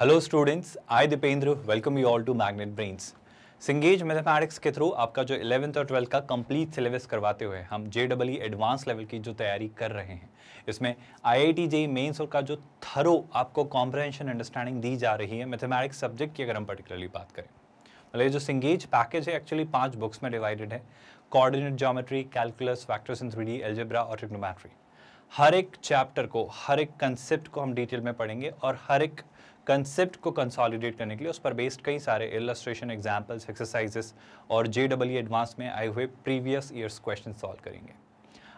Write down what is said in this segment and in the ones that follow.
hello students I Deependra welcome you all to magnet brains Cengage mathematics के through आपका जो eleventh और twelfth का कंप्लीट सिलेबस करवाते हुए हम J double E advance level की जो तैयारी कर रहे हैं इसमें I I T JEE mains का जो थरो आपको कॉम्प्रहेंशन अंडरस्टैंडिंग दी जा रही है मैथमेटिक्स सब्जेक्ट की अगर हम पर्टिकुलरली बात करें मतलब जो सिंगेज पैकेज है एक्चुअली पाँच बुक्स में डिवाइडेड है coordinate geometry calculus factors in three algebra और ट्रिग्नोमेट्री हर एक चैप्टर को हर एक कंसेप्ट को हम डिटेल में पढ़ेंगे और हर एक कंसेप्ट को कंसोलिडेट करने के लिए उस पर बेस्ड कई सारे इलस्ट्रेशन एग्जाम्पल्स एक्सरसाइजेस और जे डबल एडवांस में आए हुए प्रीवियस ईयर्स क्वेश्चन सॉल्व करेंगे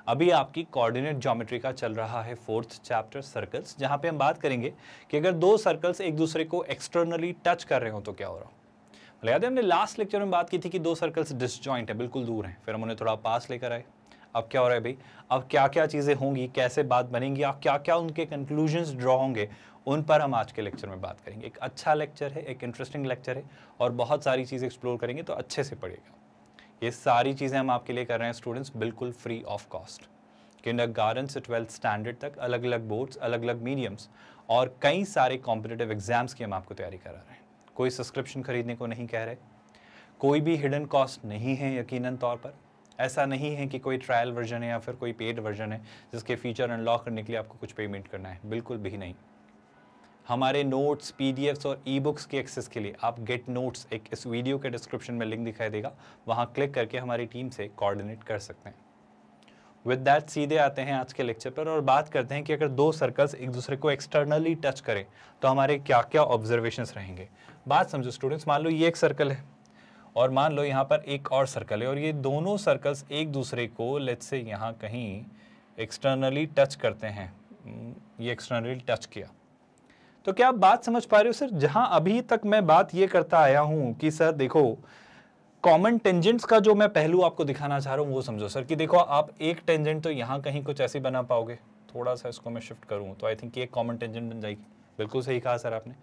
अभी आपकी कोऑर्डिनेट ज्योमेट्री का चल रहा है फोर्थ चैप्टर सर्कल्स जहाँ पे हम बात करेंगे कि अगर दो सर्कल्स एक दूसरे को एक्सटर्नली टच कर रहे हो तो क्या हो रहा मतलब याद है हमने लास्ट लेक्चर में बात की थी कि दो सर्कल्स डिसजॉइंट है बिल्कुल दूर हैं फिर हम उन्हें थोड़ा पास लेकर आए अब क्या हो रहा है भाई अब क्या क्या चीज़ें होंगी कैसे बात बनेंगी आप क्या क्या उनके कंक्लूजन ड्रॉ होंगे उन पर हम आज के लेक्चर में बात करेंगे एक अच्छा लेक्चर है एक इंटरेस्टिंग लेक्चर है और बहुत सारी चीज़ एक्सप्लोर करेंगे तो अच्छे से पढ़ेगा ये सारी चीज़ें हम आपके लिए कर रहे हैं स्टूडेंट्स बिल्कुल free of cost kindergarten से ट्वेल्थ स्टैंडर्ड तक अलग अलग बोर्ड्स अलग अलग मीडियम्स और कई सारे कॉम्पिटेटिव एग्जाम्स की हम आपको तैयारी करा रहे हैं कोई सब्सक्रिप्शन खरीदने को नहीं कह रहे कोई भी हिडन कॉस्ट नहीं है यकीनन तौर पर ऐसा नहीं है कि कोई ट्रायल वर्जन है या फिर कोई पेड वर्जन है जिसके फीचर अनलॉक करने के लिए आपको कुछ पेमेंट करना है बिल्कुल भी नहीं हमारे नोट्स पी और ई बुक्स की एक्सेस के लिए आप गेट नोट्स एक इस वीडियो के डिस्क्रिप्शन में लिंक दिखाई देगा वहाँ क्लिक करके हमारी टीम से कॉर्डिनेट कर सकते हैं विद डैट सीधे आते हैं आज के लेक्चर पर और बात करते हैं कि अगर दो सर्कल्स एक दूसरे को एक्सटर्नली टच करें तो हमारे क्या क्या ऑब्जर्वेशन रहेंगे बात समझो स्टूडेंट्स मान लो ये एक सर्कल है और मान लो यहाँ पर एक और सर्कल है और ये दोनों सर्कल्स एक दूसरे को लेट से यहाँ कहीं एक्सटर्नली टच करते हैं ये एक्सटर्नली टच किया तो क्या आप बात समझ पा रहे हो सर जहां अभी तक मैं बात ये करता आया हूं कि सर देखो कॉमन टेंजेंट्स का जो मैं पहलू आपको दिखाना चाह रहा हूं वो समझो सर कि देखो आप एक टेंजेंट तो यहां कहीं कुछ ऐसी बना पाओगे थोड़ा सा इसको मैं शिफ्ट करूं तो आई थिंक एक कॉमन टेंजेंट बन जाएगी बिल्कुल सही कहा सर आपने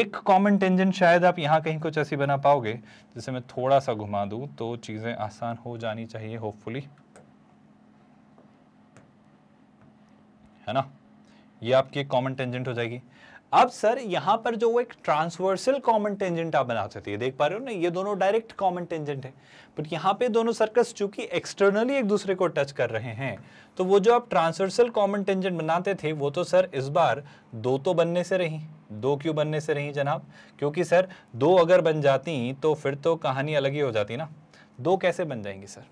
एक कॉमन टेंजेंट शायद आप यहाँ कहीं कुछ ऐसी बना पाओगे जिसे मैं थोड़ा सा घुमा दूं तो चीज़ें आसान हो जानी चाहिए होपफुली है ना ये आपकी एक कॉमन टेंजेंट हो जाएगी अब सर यहाँ पर जो एक ट्रांसवर्सल कॉमन टेंजेंट आप बना सकती है देख पा रहे हो ना ये दोनों डायरेक्ट कॉमन टेंजेंट है बट यहाँ पे दोनों सर्कल्स चूंकि एक्सटर्नली एक दूसरे को टच कर रहे हैं तो वो जो आप ट्रांसवर्सल कॉमन टेंजेंट बनाते थे वो तो सर इस बार दो तो बनने से रही दो क्यों बनने से रही जनाब क्योंकि सर दो अगर बन जाती तो फिर तो कहानी अलग ही हो जाती ना दो कैसे बन जाएंगी सर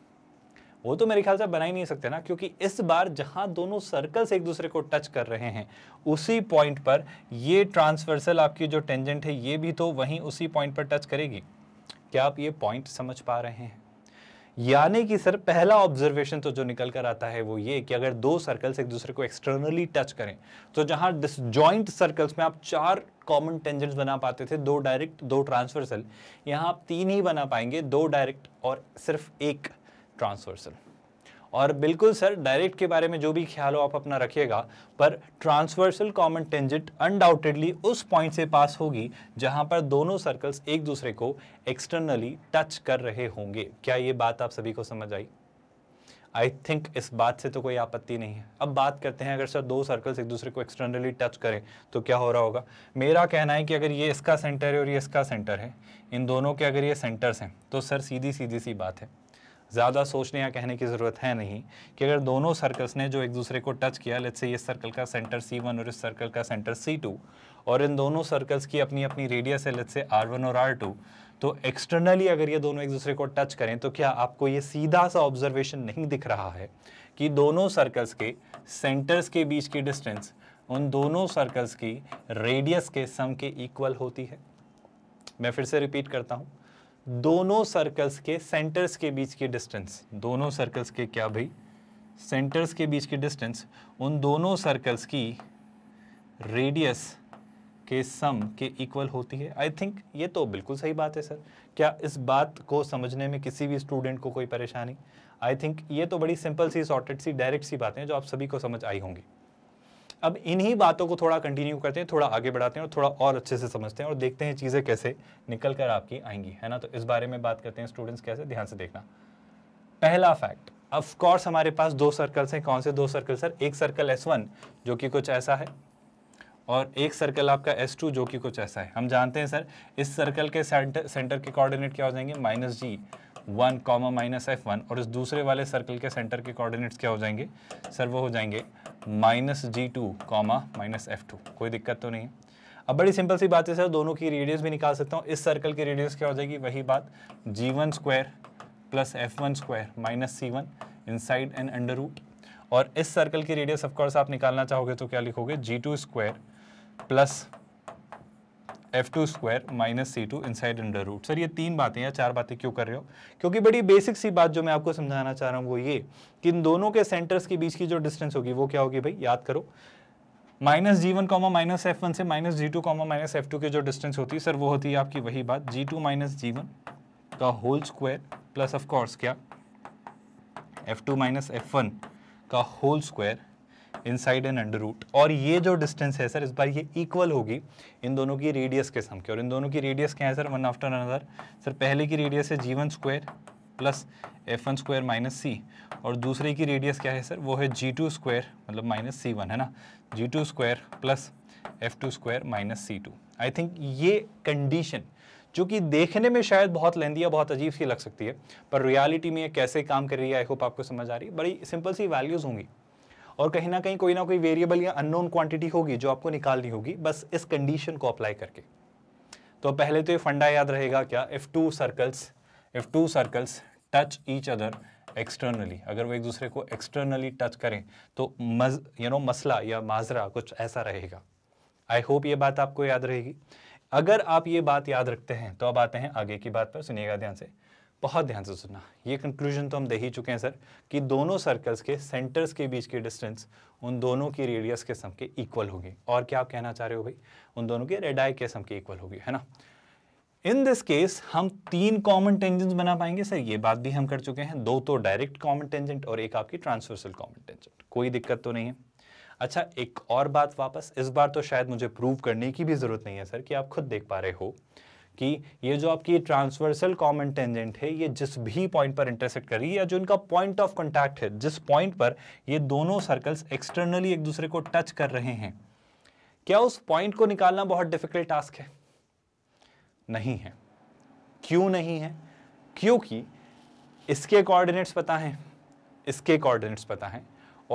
वो तो मेरे ख्याल से बना ही नहीं सकते ना क्योंकि इस बार जहां दोनों सर्कल्स एक दूसरे को टच कर रहे हैं उसी पॉइंट पर ये ट्रांसवर्सल आपकी जो टेंजेंट है ये भी तो वहीं उसी पॉइंट पर टच करेगी क्या आप ये पॉइंट समझ पा रहे हैं यानी कि सर पहला ऑब्जर्वेशन तो जो निकल कर आता है वो ये कि अगर दो सर्कल्स एक दूसरे को एक्सटर्नली टच करें तो जहां डिसजॉइंट सर्कल्स में आप चार कॉमन टेंजेंट्स बना पाते थे दो डायरेक्ट दो ट्रांसवर्सल यहाँ आप तीन ही बना पाएंगे दो डायरेक्ट और सिर्फ एक ट्रांसवर्सल और बिल्कुल सर डायरेक्ट के बारे में जो भी ख्याल हो आप अपना रखिएगा पर ट्रांसवर्सल कॉमन टेंजेंट अनडाउटेडली उस पॉइंट से पास होगी जहां पर दोनों सर्कल्स एक दूसरे को एक्सटर्नली टच कर रहे होंगे क्या ये बात आप सभी को समझ आई आई थिंक इस बात से तो कोई आपत्ति नहीं है अब बात करते हैं अगर सर दो सर्कल्स एक दूसरे को एक्सटर्नली टच करें तो क्या हो रहा होगा मेरा कहना है कि अगर ये इसका सेंटर है और ये इसका सेंटर है इन दोनों के अगर ये सेंटर्स हैं तो सर सीधी सीधी सी बात है ज़्यादा सोचने या कहने की ज़रूरत है नहीं कि अगर दोनों सर्कल्स ने जो एक दूसरे को टच किया लेट्स से ये सर्कल का सेंटर सी वन और इस सर्कल का सेंटर सी टू और इन दोनों सर्कल्स की अपनी अपनी रेडियस है लेट्स से आर वन और आर टू तो एक्सटर्नली अगर ये दोनों एक दूसरे को टच करें तो क्या आपको ये सीधा सा ऑब्जर्वेशन नहीं दिख रहा है कि दोनों सर्कल्स के सेंटर्स के बीच की डिस्टेंस उन दोनों सर्कल्स की रेडियस के सम के इक्वल होती है मैं फिर से रिपीट करता हूँ दोनों सर्कल्स के सेंटर्स के बीच की डिस्टेंस दोनों सर्कल्स के क्या भाई सेंटर्स के बीच की डिस्टेंस उन दोनों सर्कल्स की रेडियस के सम के इक्वल होती है आई थिंक ये तो बिल्कुल सही बात है सर क्या इस बात को समझने में किसी भी स्टूडेंट को कोई परेशानी आई थिंक ये तो बड़ी सिंपल सी सॉर्टेड सी डायरेक्ट सी बातें जो आप सभी को समझ आई होंगी अब इन्हीं बातों को थोड़ा कंटिन्यू करते हैं थोड़ा आगे बढ़ाते हैं और थोड़ा और अच्छे से समझते हैं और देखते हैं चीज़ें कैसे निकल कर आपकी आएंगी है ना तो इस बारे में बात करते हैं स्टूडेंट्स कैसे ध्यान से देखना पहला फैक्ट ऑफ कोर्स हमारे पास दो सर्कल्स हैं कौन से दो सर्कल सर एक सर्कल S1 जो कि कुछ ऐसा है और एक सर्कल आपका S2 जो कि कुछ ऐसा है हम जानते हैं सर इस सर्कल के सेंटर सेंटर के कोऑर्डिनेट क्या हो जाएंगे minus G one comma minus F one और इस दूसरे वाले सर्कल के सेंटर के कोऑर्डिनेट्स क्या हो जाएंगे सर वो हो जाएंगे minus G two comma minus F two कोई दिक्कत तो नहीं है अब बड़ी सिंपल सी बात है सर दोनों की रेडियस भी निकाल सकता हूँ इस सर्कल की रेडियस क्या हो जाएगी वही बात G one square plus F one square minus C one inside and under root और इस सर्कल की रेडियस ऑफकोर्स आप निकालना चाहोगे तो क्या लिखोगे G two square plus F two square minus C two inside under root sir ये तीन बातें या चार बातें क्यों कर रहे हो क्योंकि बड़ी बेसिक सी बात जो मैं आपको समझाना चाह रहा हूँ वो ये कि इन दोनों के सेंटर्स के बीच की जो डिस्टेंस होगी वो क्या होगी भाई याद करो minus G one comma minus F one से minus G two comma minus F two की जो डिस्टेंस होती है सर वो होती है आपकी वही बात G two minus G one का whole square plus of course क्या F two minus F one का whole square inside and under root और ये जो डिस्टेंस है सर इस बार ये इक्वल होगी इन दोनों की रेडियस के सम के और इन दोनों की रेडियस क्या है sir one after another sir पहले की रेडियस है G one square plus F one square minus C और दूसरे की रेडियस क्या है सर वो है जी टू स्क्वायर मतलब माइनस सी वन है ना G two square plus F two square minus C two I think ये कंडीशन जो कि देखने में शायद बहुत लेंदी या बहुत अजीब सी लग सकती है पर रियलिटी में ये कैसे काम कर रही है आई होप आपको समझ आ रही है बड़ी सिंपल सी वैल्यूज़ होंगी और कहीं ना कहीं कोई ना कोई वेरिएबल या अननोन क्वांटिटी होगी जो आपको निकालनी होगी बस इस कंडीशन को अप्लाई करके तो पहले तो ये फंडा याद रहेगा क्या if two circles if two circles touch each other externally अगर वो एक दूसरे को एक्सटर्नली टच करें तो मज यू नो मसला या माजरा कुछ ऐसा रहेगा आई होप ये बात आपको याद रहेगी अगर आप ये बात याद रखते हैं तो अब आते हैं आगे की बात पर सुनिएगा ध्यान से बहुत ध्यान से सुनना ये कंक्लूजन तो हम दे ही चुके हैं सर कि दोनों सर्कल्स के सेंटर्स के बीच की डिस्टेंस उन दोनों की रेडियस के सम के इक्वल होगी और क्या आप कहना चाह रहे हो भाई उन दोनों के रेडाई के सम के इक्वल होगी है ना इन दिस केस हम तीन कॉमन टेंजेंट बना पाएंगे सर ये बात भी हम कर चुके हैं दो तो डायरेक्ट कॉमन टेंजेंट और एक आपकी ट्रांसवर्सल कॉमन टेंजेंट कोई दिक्कत तो नहीं है अच्छा एक और बात वापस इस बार तो शायद मुझे प्रूव करने की भी ज़रूरत नहीं है सर कि आप खुद देख पा रहे हो कि ये जो आपकी ट्रांसवर्सल कॉमन टेंजेंट है ये जिस भी पॉइंट पर इंटरसेक्ट कर रही है या जो इनका पॉइंट ऑफ कॉन्टैक्ट है जिस पॉइंट पर ये दोनों सर्कल्स एक्सटर्नली एक दूसरे को टच कर रहे हैं क्या उस पॉइंट को निकालना बहुत डिफिकल्ट टास्क है नहीं है क्यों नहीं है क्योंकि इसके कोऑर्डिनेट्स पता हैं इसके कोऑर्डिनेट्स पता हैं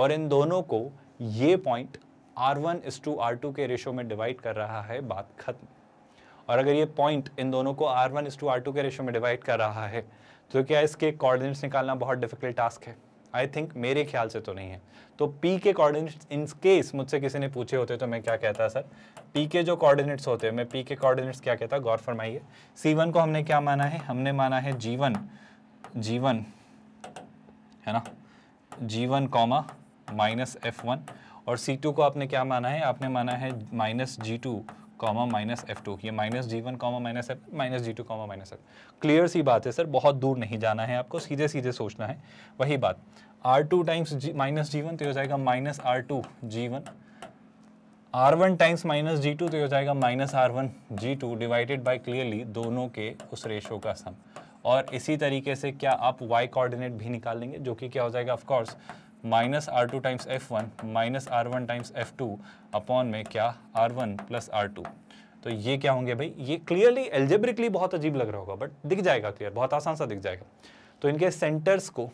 और इन दोनों को ये point R one is to R two के रेशो में डिवाइड कर रहा है बात खत्म और अगर ये पॉइंट इन दोनों को R one is to R two के रेशो में डिवाइड कर रहा है तो क्या इसके कोऑर्डिनेट्स निकालना बहुत डिफिकल्ट टास्क है आई थिंक मेरे ख्याल से तो नहीं है तो पी के कोऑर्डिनेट्स इन केस मुझसे किसी ने पूछे होते तो मैं क्या कहता सर पी के जो कोऑर्डिनेट्स होते हैं मैं पी के कोऑर्डिनेट्स क्या कहता गौर फरमाइए सी वन को हमने क्या माना है हमने माना है जीवन जीवन है ना जीवन कॉमा माइनस एफ वन और सी टू को आपने क्या माना है आपने माना है minus G two comma minus F two ये minus G one comma minus F minus G two comma minus F clear सी बात है सर बहुत दूर नहीं जाना है आपको सीधे सीधे सोचना है वही बात R two times minus G one तो हो जाएगा minus R two G one R one times minus G two तो हो जाएगा minus R one G two divided by clearly दोनों के उस रेशो का सम और इसी तरीके से क्या आप y कोऑर्डिनेट भी निकाल लेंगे जो कि क्या हो जाएगा of course minus R two times F one minus R one times F two upon में क्या R one plus R two तो ये क्या होंगे भाई ये क्लियरली एल्जेब्रिकली बहुत अजीब लग रहा होगा बट दिख जाएगा क्लियर बहुत आसान सा दिख जाएगा तो इनके सेंटर्स को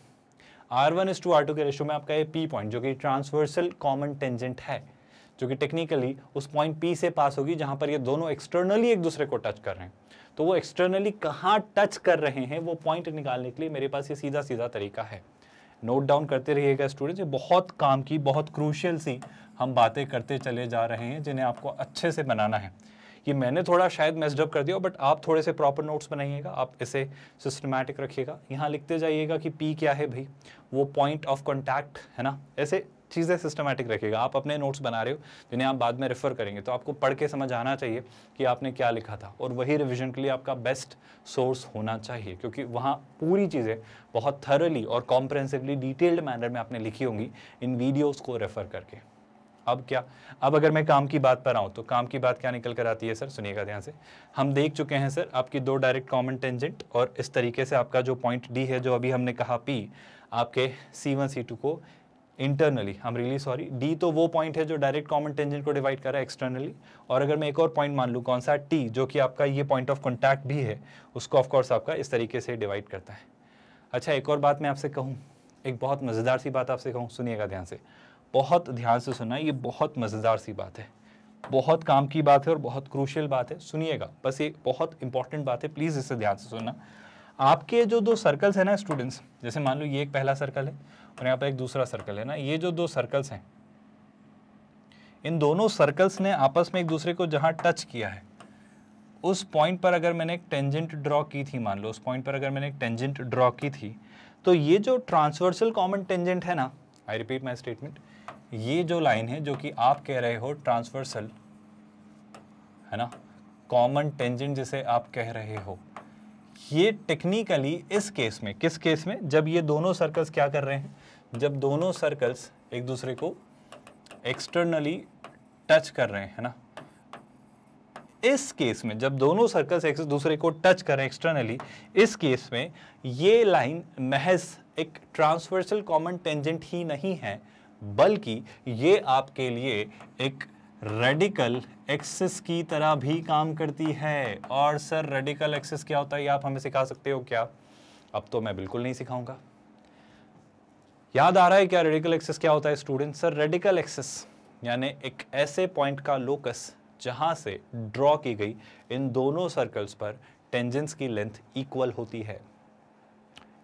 R one is to R two के रेशो में आपका ये पी पॉइंट जो कि ट्रांसवर्सल कॉमन टेंजेंट है जो कि टेक्निकली उस पॉइंट पी से पास होगी जहाँ पर ये दोनों एक्सटर्नली एक दूसरे को टच कर रहे हैं तो वो एक्सटर्नली कहाँ टच कर रहे हैं वो पॉइंट निकालने के लिए मेरे पास ये सीधा सीधा तरीका है नोट डाउन करते रहिएगा स्टूडेंट्स ये बहुत काम की बहुत क्रूशियल सी हम बातें करते चले जा रहे हैं जिन्हें आपको अच्छे से बनाना है ये मैंने थोड़ा शायद मेस्डअप कर दिया बट आप थोड़े से प्रॉपर नोट्स बनाइएगा आप इसे सिस्टमेटिक रखिएगा यहाँ लिखते जाइएगा कि पी क्या है भाई वो पॉइंट ऑफ कॉन्टैक्ट है ना ऐसे चीज़ें सिस्टमेटिक रखिएगा आप अपने नोट्स बना रहे हो जिन्हें आप बाद में रेफ़र करेंगे तो आपको पढ़ के समझ आना चाहिए कि आपने क्या लिखा था और वही रिविजन के लिए आपका बेस्ट सोर्स होना चाहिए क्योंकि वहाँ पूरी चीज़ें बहुत थरली और कॉम्प्रहेंसिवली डिटेल्ड मैनर में आपने लिखी होंगी इन वीडियोज़ को रेफ़र करके अब क्या अब अगर मैं काम की बात पर आऊँ तो काम की बात क्या निकल कर आती है सर सुनिएगा ध्यान से हम देख चुके हैं सर आपकी दो डायरेक्ट कॉमन टेंजेंट और इस तरीके से आपका जो पॉइंट डी है जो अभी हमने कहा पी आपके सी वन सी टू को इंटरनली हम रियली सॉरी डी तो वो पॉइंट है जो डायरेक्ट कॉमन टेंजेंट को डिवाइड कर रहा है एक्सटर्नली और अगर मैं एक और पॉइंट मान लूँ कौन सा टी जो कि आपका ये पॉइंट ऑफ कॉन्टैक्ट भी है उसको ऑफकोर्स आपका इस तरीके से डिवाइड करता है अच्छा एक और बात मैं आपसे कहूँ एक बहुत मज़ेदार सी बात आपसे कहूँ सुनिएगा ध्यान से बहुत ध्यान से सुना ये बहुत मज़ेदार सी बात है बहुत काम की बात है और बहुत क्रूशियल बात है सुनिएगा बस ये बहुत इंपॉर्टेंट बात है प्लीज़ इसे ध्यान से सुनना आपके जो दो सर्कल्स हैं ना स्टूडेंट्स जैसे मान लो ये एक पहला सर्कल है और यहाँ पर एक दूसरा सर्कल है ना ये जो दो सर्कल्स हैं इन दोनों सर्कल्स ने आपस में एक दूसरे को जहाँ टच किया है उस पॉइंट पर अगर मैंने एक टेंजेंट ड्रॉ की थी मान लो उस पॉइंट पर अगर मैंने एक टेंजेंट ड्रॉ की थी तो ये जो ट्रांसवर्सल कॉमन टेंजेंट है ना आई रिपीट माई स्टेटमेंट ये जो लाइन है जो कि आप कह रहे हो ट्रांसवर्सल है ना कॉमन टेंजेंट जिसे आप कह रहे हो ये टेक्निकली इस केस में किस केस में जब ये दोनों सर्कल्स क्या कर रहे हैं जब दोनों सर्कल्स एक दूसरे को एक्सटर्नली टच कर रहे हैं ना इस केस में जब दोनों सर्कल्स एक दूसरे को टच कर रहे हैं एक्सटर्नली इस केस में ये लाइन महज एक ट्रांसवर्सल कॉमन टेंजेंट ही नहीं है बल्कि ये आपके लिए एक रेडिकल एक्सिस की तरह भी काम करती है और सर रेडिकल एक्सिस क्या होता है आप हमें सिखा सकते हो क्या अब तो मैं बिल्कुल नहीं सिखाऊंगा याद आ रहा है क्या रेडिकल एक्सेस क्या होता है स्टूडेंट सर रेडिकल एक्सेस यानी एक ऐसे पॉइंट का लोकस जहाँ से ड्रॉ की गई इन दोनों सर्कल्स पर टेंजेंस की लेंथ इक्वल होती है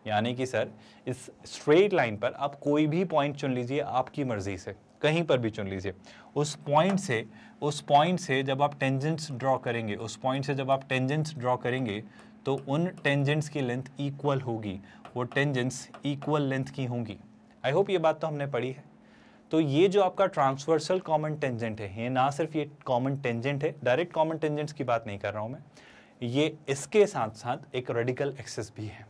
यानी कि सर इस स्ट्रेट लाइन पर आप कोई भी पॉइंट चुन लीजिए आपकी मर्ज़ी से कहीं पर भी चुन लीजिए उस पॉइंट से उस पॉइंट से जब आप टेंजेंट्स ड्रॉ करेंगे उस पॉइंट से जब आप टेंजेंट्स ड्रॉ करेंगे तो उन टेंजेंट्स की लेंथ इक्वल होगी वो टेंजेंट्स इक्वल लेंथ की होंगी आई होप ये बात तो हमने पढ़ी है तो ये जो आपका ट्रांसवर्सल कॉमन टेंजेंट है ये ना सिर्फ ये कॉमन टेंजेंट है डायरेक्ट कॉमन टेंजेंट्स की बात नहीं कर रहा हूँ मैं ये इसके साथ साथ एक रेडिकल एक्सेस भी है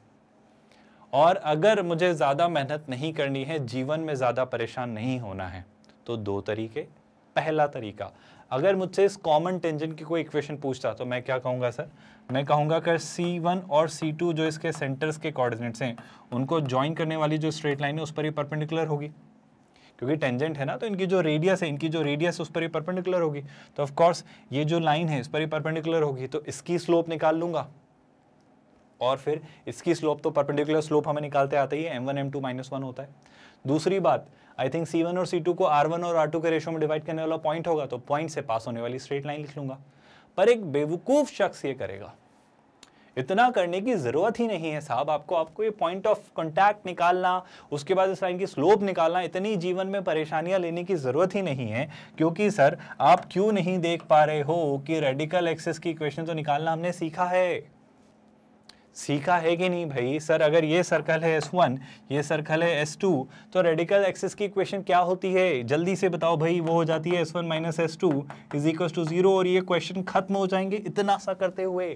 और अगर मुझे ज़्यादा मेहनत नहीं करनी है जीवन में ज़्यादा परेशान नहीं होना है तो दो तरीके पहला तरीका अगर मुझसे इस कॉमन टेंजेंट की कोई इक्वेशन पूछता तो मैं क्या कहूँगा सर मैं कहूँगा कि C1 और C2 जो इसके सेंटर्स के कोऑर्डिनेट्स हैं उनको ज्वाइन करने वाली जो स्ट्रेट लाइन है उस पर ही परपेंडिकुलर होगी क्योंकि टेंजेंट है ना तो इनकी जो रेडियस है इनकी जो रेडियस है उस पर ही परपेंडिकुलर होगी तो ऑफ कोर्स ये जो लाइन है इस पर ही परपेंडिकुलर होगी तो इसकी स्लोप निकाल लूँगा और फिर इसकी स्लोप तो परपेंडिकुलर स्लोप हमें निकालते आते ही M one M two minus one होता है दूसरी बात आई थिंक सी वन और सी टू को आर वन और आर टू के रेशो में डिवाइड करने वाला पॉइंट होगा तो पॉइंट से पास होने वाली स्ट्रेट लाइन लिख लूँगा पर एक बेवकूफ़ शख्स ये करेगा इतना करने की ज़रूरत ही नहीं है साहब आपको आपको ये पॉइंट ऑफ कॉन्टैक्ट निकालना उसके बाद इस लाइन की स्लोप निकालना इतनी जीवन में परेशानियां लेने की ज़रूरत ही नहीं है क्योंकि सर आप क्यों नहीं देख पा रहे हो कि रेडिकल एक्सेस की इक्वेशन तो निकालना हमने सीखा है सीखा है कि नहीं भाई सर अगर ये सर्कल है S1 ये सर्कल है S2 तो रेडिकल एक्सिस की क्वेश्चन क्या होती है जल्दी से बताओ भाई वो हो जाती है S1 one minus S two is equal to zero और ये क्वेश्चन खत्म हो जाएंगे इतना सा करते हुए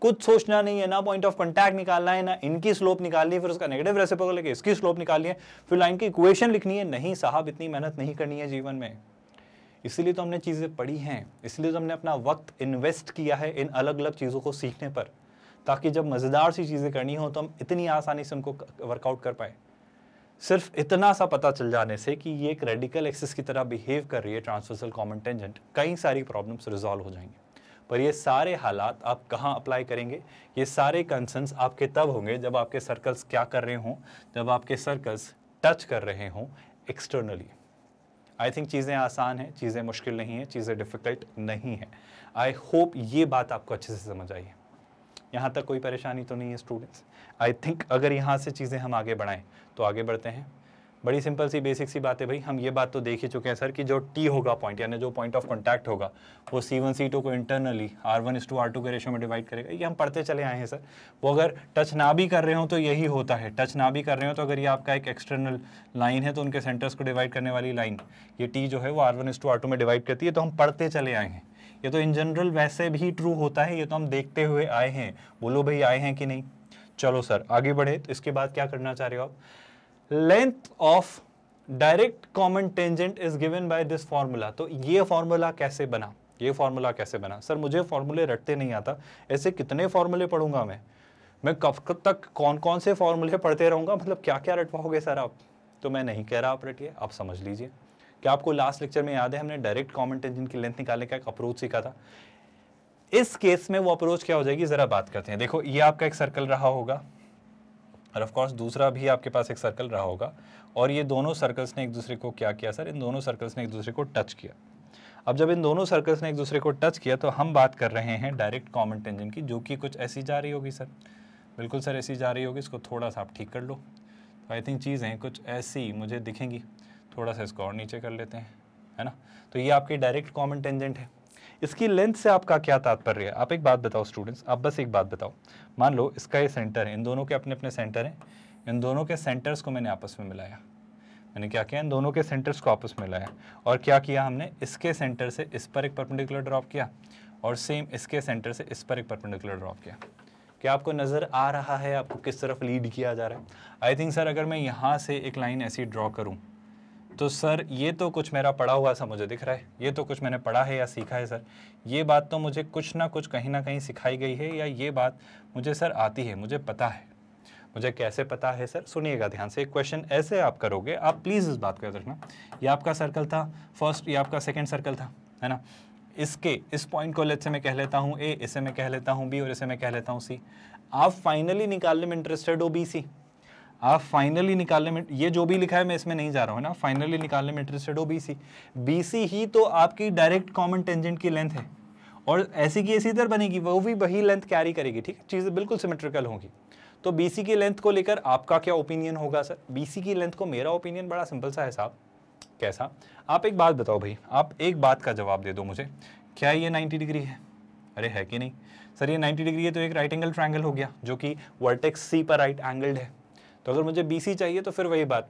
कुछ सोचना नहीं है ना पॉइंट ऑफ कॉन्टैक्ट निकालना है ना इनकी स्लोप निकालनी है फिर उसका नेगेटिव रेसिप्रोकल लेके इसकी स्लोप निकालनी है फिर लाइन की इक्वेशन लिखनी है नहीं साहब इतनी मेहनत नहीं करनी है जीवन में इसीलिए तो हमने चीज़ें पढ़ी हैं इसलिए तो हमने अपना वक्त इन्वेस्ट किया है इन अलग अलग चीज़ों को सीखने पर ताकि जब मज़ेदार सी चीज़ें करनी हो तो हम इतनी आसानी से उनको वर्कआउट कर पाए सिर्फ इतना सा पता चल जाने से कि ये एक रेडिकल एक्सेस की तरह बिहेव कर रही है ट्रांसफर्सल कॉमन टेंजेंट कई सारी प्रॉब्लम्स रिजॉल्व हो जाएंगे पर ये सारे हालात आप कहाँ अप्लाई करेंगे ये सारे कंसर्न्स आपके तब होंगे जब आपके सर्कल्स क्या कर रहे हों जब आपके सर्कल्स टच कर रहे हों एक्सटर्नली आई थिंक चीज़ें आसान हैं चीज़ें मुश्किल नहीं हैं चीज़ें डिफ़िकल्ट नहीं हैं आई होप ये बात आपको अच्छे से समझ आई है यहाँ तक कोई परेशानी तो नहीं है स्टूडेंट्स आई थिंक अगर यहाँ से चीज़ें हम आगे बढ़ाएँ तो आगे बढ़ते हैं बड़ी सिंपल सी बेसिक सी बात है भाई हम ये बात तो देख ही चुके हैं सर कि जो टी होगा पॉइंट यानी जो पॉइंट ऑफ कॉन्टैक्ट होगा वो सी वन सी टू को internally R one is to R two के रेशो में डिवाइड करेगा ये हम पढ़ते चले आए हैं सर वो अगर टच ना भी कर रहे हो तो यही होता है टच ना भी कर रहे हो तो अगर ये आपका एक एक्सटर्नल लाइन है तो उनके सेंटर्स को डिवाइड करने वाली लाइन ये टी जो है वो R one is to R two में डिवाइड करती है तो हम पढ़ते चले आए हैं ये तो इन जनरल वैसे भी ट्रू होता है ये तो हम देखते हुए आए हैं बोलो भाई आए हैं कि नहीं चलो सर आगे बढ़े तो इसके बाद क्या करना चाह रहे हो आप length of direct common tangent is given by this formula तो ये फॉर्मूला कैसे बना ये फॉर्मूला कैसे बना सर मुझे फॉर्मूले रटते नहीं आता ऐसे कितने फॉर्मूले पढ़ूंगा मैं मैं कब तक कौन कौन से फॉर्मूले पढ़ते रहूंगा मतलब क्या क्या रटवाओगे सर आप तो मैं नहीं कह रहा आप रटिए आप समझ लीजिए कि आपको लास्ट लेक्चर में याद है हमने डायरेक्ट कॉमेंट इंजन की लेंथ निकालने का एक अप्रोच सीखा था इस केस में वो अप्रोच क्या हो जाएगी ज़रा बात करते हैं देखो ये आपका एक सर्कल रहा होगा और ऑफकोर्स दूसरा भी आपके पास एक सर्कल रहा होगा और ये दोनों सर्कल्स ने एक दूसरे को क्या किया सर इन दोनों सर्कल्स ने एक दूसरे को टच किया अब जब इन दोनों सर्कल्स ने एक दूसरे को टच किया तो हम बात कर रहे हैं डायरेक्ट कॉमन टेंजन की जो कि कुछ ऐसी जा रही होगी सर बिल्कुल सर ऐसी जा रही होगी इसको थोड़ा सा आप ठीक कर लो तो आई थिंक चीज़ें कुछ ऐसी मुझे दिखेंगी थोड़ा सा इसको और नीचे कर लेते हैं है ना तो ये आपकी डायरेक्ट कॉमन टेंजेंट है इसकी लेंथ से आपका क्या तात्पर्य है आप एक बात बताओ स्टूडेंट्स आप बस एक बात बताओ मान लो इसका ये सेंटर है इन दोनों के अपने अपने सेंटर हैं इन दोनों के सेंटर्स को मैंने आपस में मिलाया मैंने क्या किया इन दोनों के सेंटर्स को आपस में मिलाया और क्या किया हमने इसके सेंटर से इस पर एक परपेंडिकुलर ड्रॉप किया और सेम इसके सेंटर से इस पर एक परपेंडिकुलर ड्रॉप किया क्या आपको नज़र आ रहा है आपको किस तरफ लीड किया जा रहा है आई थिंक सर अगर मैं यहाँ से एक लाइन ऐसी ड्रॉ करूँ तो सर ये तो कुछ मेरा पढ़ा हुआ सा मुझे दिख रहा है ये तो कुछ मैंने पढ़ा है या सीखा है सर ये बात तो मुझे कुछ ना कुछ कहीं ना कहीं सिखाई गई है या ये बात मुझे सर आती है मुझे पता है मुझे कैसे पता है सर सुनिएगा ध्यान से एक क्वेश्चन ऐसे आप करोगे आप प्लीज़ इस बात याद रखना ये आपका सर्कल था फर्स्ट ये आपका सेकेंड सर्कल था है ना इसके इस पॉइंट को लेट से मैं कह लेता हूँ ए इसे मैं कह लेता हूँ बी और इसे मैं कह लेता हूँ सी आप फाइनली निकालने में इंटरेस्टेड हो बी सी आप फाइनली निकालने में ये जो भी लिखा है मैं इसमें नहीं जा रहा हूँ ना फाइनली निकालने में इंटरेस्टेड हो बीसी बीसी ही तो आपकी डायरेक्ट कॉमन टेंजेंट की लेंथ है और ऐसी की ऐसी इधर बनेगी वो भी वही लेंथ कैरी करेगी ठीक है चीज़ें बिल्कुल सिमेट्रिकल होंगी तो बीसी की लेंथ को लेकर आपका क्या ओपिनियन होगा सर बीसी की लेंथ को मेरा ओपिनियन बड़ा सिंपल सा है साहब कैसा आप एक बात बताओ भाई आप एक बात का जवाब दे दो मुझे क्या ये नाइन्टी डिग्री है अरे है कि नहीं सर ये 90 डिग्री है तो एक राइट एंगल ट्राइंगल हो गया जो कि वर्टेक्स सी पर राइट एंगल्ड है तो अगर मुझे बी सी चाहिए तो फिर वही बात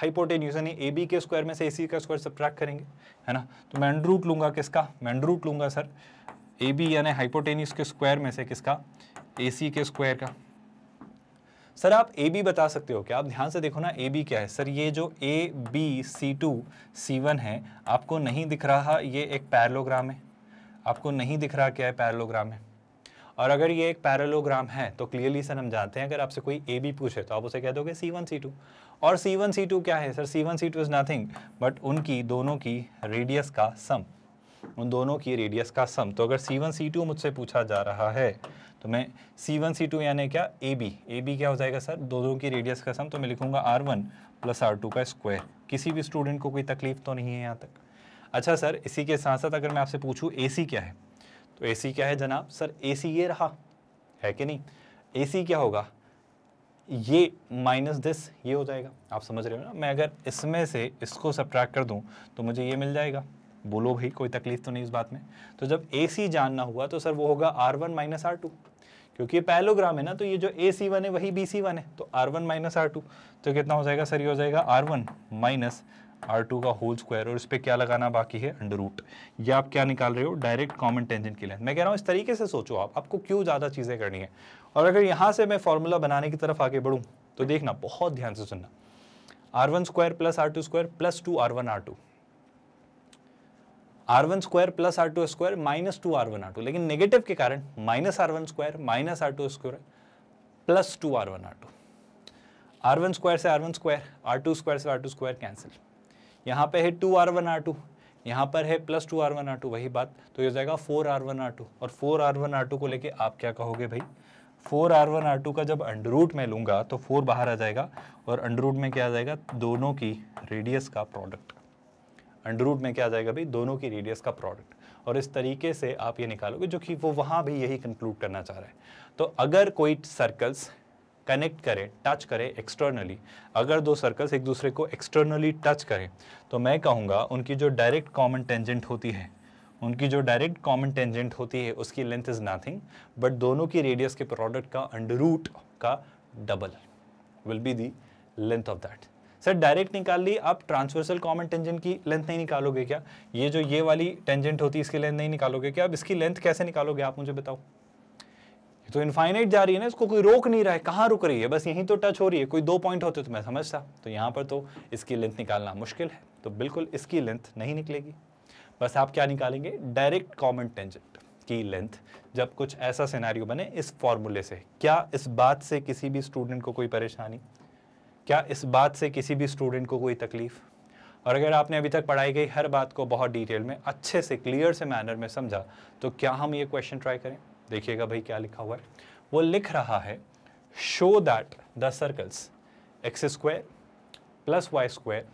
हाइपोटेन्यूज यानी ए बी के स्क्वायर में से ए सी का स्क्वायर सब्ट्रैक्ट करेंगे है ना तो मैं एंड्रूट लूंगा किसका मैं अंडरूट लूंगा सर ए बी यानी हाइपोटेनियस के स्क्वायर में से किसका ए सी के स्क्वायर का सर आप ए बी बता सकते हो क्या आप ध्यान से देखो ना ए बी क्या है सर ये जो A B C two C one है आपको नहीं दिख रहा ये एक पैरलोग्राम है आपको नहीं दिख रहा क्या है पैरलोग्राम है और अगर ये एक पैरलोग्राम है तो क्लियरली सर हम जानते हैं अगर आपसे कोई ए बी पूछे तो आप उसे कह दोगे सी वन सी टू और सी वन सी टू क्या है sir C one C two is nothing but उनकी दोनों की रेडियस का सम उन दोनों की रेडियस का सम तो अगर सी वन सी टू मुझसे पूछा जा रहा है तो मैं सी वन सी टू यानी क्या ए बी ए बी क्या हो जाएगा सर दोनों की रेडियस का सम तो मैं लिखूंगा R one plus R two का स्क्वायर किसी भी स्टूडेंट को कोई तकलीफ तो नहीं है यहाँ तक अच्छा सर इसी के साथ साथ अगर मैं आपसे पूछूँ ए सी क्या है तो ए क्या है जनाब सर ए ये रहा है कि नहीं ए क्या होगा ये माइनस दिस ये हो जाएगा आप समझ रहे हो ना मैं अगर इसमें से इसको सब्ट्रैक्ट कर दूं तो मुझे ये मिल जाएगा बोलो भाई कोई तकलीफ तो नहीं इस बात में तो जब ए सी जानना हुआ तो सर वो होगा R one minus R two क्योंकि ये पैलोग्राम है ना तो ये जो ए सी वन है वही बी सी वन है तो R one minus R two तो कितना हो जाएगा सर ये हो जाएगा R one minus R two का होल स्क्वायर और इस पर क्या लगाना बाकी है अंडर रूट या आप क्या निकाल रहे हो डायरेक्ट कॉमन टेंजेंट की लेंथ मैं कह रहा हूँ इस तरीके से सोचो आप आपको क्यों ज़्यादा चीज़ें करनी है और अगर यहाँ से मैं फॉर्मूला बनाने की तरफ आगे बढ़ूँ तो देखना बहुत ध्यान से सुनना R one square plus R two square plus two R one R two R one square plus R two square minus two R one R two लेकिन नेगेटिव के कारण minus R one square minus R two square plus two R one R two R one square से R one square R two square से R two square cancel यहाँ पे है two R one R to यहाँ पर है plus two R one R two वही बात तो ये हो जाएगा four R one R two और four R one R two को लेके आप क्या कहोगे भाई four R one R two का जब अंडर रूट में लूँगा तो फोर बाहर आ जाएगा और अंडर रूट में क्या आ जाएगा दोनों की रेडियस का प्रोडक्ट अंडर रूट में क्या आ जाएगा भाई दोनों की रेडियस का प्रोडक्ट और इस तरीके से आप ये निकालोगे जो कि वो वहाँ भी यही कंक्लूड करना चाह रहे हैं तो अगर कोई सर्कल्स कनेक्ट करें टच करें एक्सटर्नली अगर दो सर्कल्स एक दूसरे को एक्सटर्नली टच करें तो मैं कहूँगा उनकी जो डायरेक्ट कॉमन टेंजेंट होती है उनकी जो डायरेक्ट कॉमन टेंजेंट होती है उसकी लेंथ इज़ नथिंग बट दोनों की रेडियस के प्रोडक्ट का अंडर रूट का double will be the length of that sir direct निकाल ली आप ट्रांसवर्सल कॉमन टेंजेंट की लेंथ नहीं निकालोगे क्या ये जो ये वाली टेंजेंट होती है इसकी लेंथ नहीं निकालोगे क्या अब इसकी लेंथ कैसे निकालोगे आप मुझे बताओ तो इनफाइनाइट जा रही है ना इसको कोई रोक नहीं रहा है कहाँ रुक रही है बस यहीं तो टच हो रही है कोई दो पॉइंट होते तो मैं समझता तो यहाँ पर तो इसकी लेंथ निकालना मुश्किल है तो बिल्कुल इसकी लेंथ नहीं निकलेगी बस आप क्या निकालेंगे डायरेक्ट कॉमन टेंजेंट की लेंथ जब कुछ ऐसा सिनारियो बने इस फॉर्मूले से क्या इस बात से किसी भी स्टूडेंट को कोई परेशानी क्या इस बात से किसी भी स्टूडेंट को कोई तकलीफ और अगर आपने अभी तक पढ़ाई गई हर बात को बहुत डिटेल में अच्छे से क्लियर से मैनर में समझा तो क्या हम ये क्वेश्चन ट्राई करें देखिएगा भाई क्या लिखा हुआ है वो लिख रहा है show that the circles x square plus y square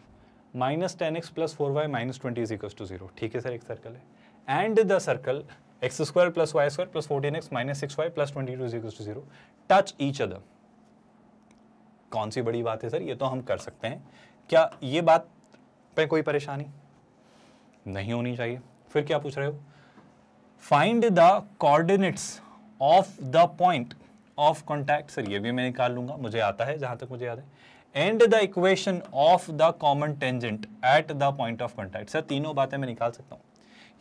minus ten x plus four y minus twenty is equal to zero ठीक है सर एक सर्कल है and the circle x square plus y square plus fourteen x minus six y plus twenty two is equal to zero touch each other कौन सी बड़ी बात है sir ये तो हम कर सकते हैं क्या ये बात पे कोई परेशानी नहीं होनी चाहिए फिर क्या पूछ रहे हो find the coordinates of the point of contact sir ये भी मैं निकाल लूंगा मुझे आता है जहाँ तक मुझे याद है and the equation of the common tangent at the point of contact sir तीनों बातें मैं निकाल सकता हूँ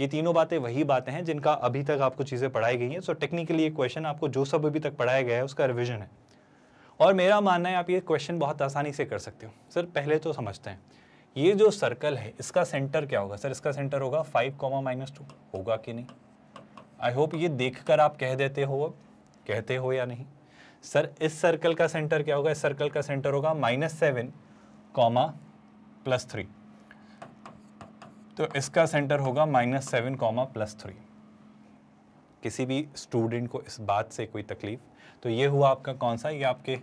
ये तीनों बातें वही बातें हैं जिनका अभी तक आपको चीज़ें पढ़ाई गई हैं सो टेक्निकली ये क्वेश्चन आपको जो सब अभी तक पढ़ाया गया है उसका रिविजन है और मेरा मानना है आप ये क्वेश्चन बहुत आसानी से कर सकते हो सर पहले तो समझते हैं ये जो सर्कल है इसका सेंटर क्या होगा सर इसका सेंटर होगा फाइव कॉमा माइनस टू होगा कि नहीं आई होप ये देखकर आप कह देते हो अब कहते हो या नहीं सर इस सर्कल का सेंटर क्या होगा इस सर्कल का सेंटर होगा minus seven comma plus three तो इसका सेंटर होगा minus seven comma plus three किसी भी स्टूडेंट को इस बात से कोई तकलीफ तो ये हुआ आपका कौन सा ये आपके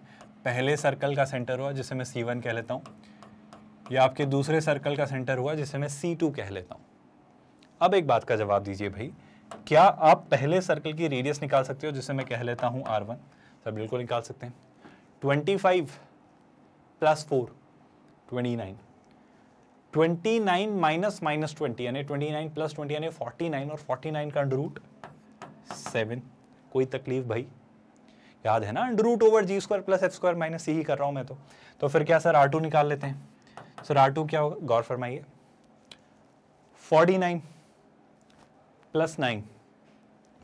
पहले सर्कल का सेंटर हुआ जिसे मैं सी वन कह लेता हूँ या आपके दूसरे सर्कल का सेंटर हुआ जिसे मैं सी टू कह लेता हूँ अब एक बात का जवाब दीजिए भाई क्या आप पहले सर्कल की रेडियस निकाल सकते हो जिसे मैं कह लेता हूँ आर वन सर बिल्कुल निकाल सकते हैं twenty five plus four twenty nine twenty nine minus minus twenty यानी ट्वेंटी नाइन प्लस ट्वेंटी यानी फोर्टी नाइन और फोर्टी नाइन का रूट सेवन कोई तकलीफ भाई याद है ना under root over g square plus f square minus यही कर रहा हूँ मैं तो तो फिर क्या सर आर टू निकाल लेते हैं सर आर टू क्या होगा गौर फरमाइए forty nine plus nine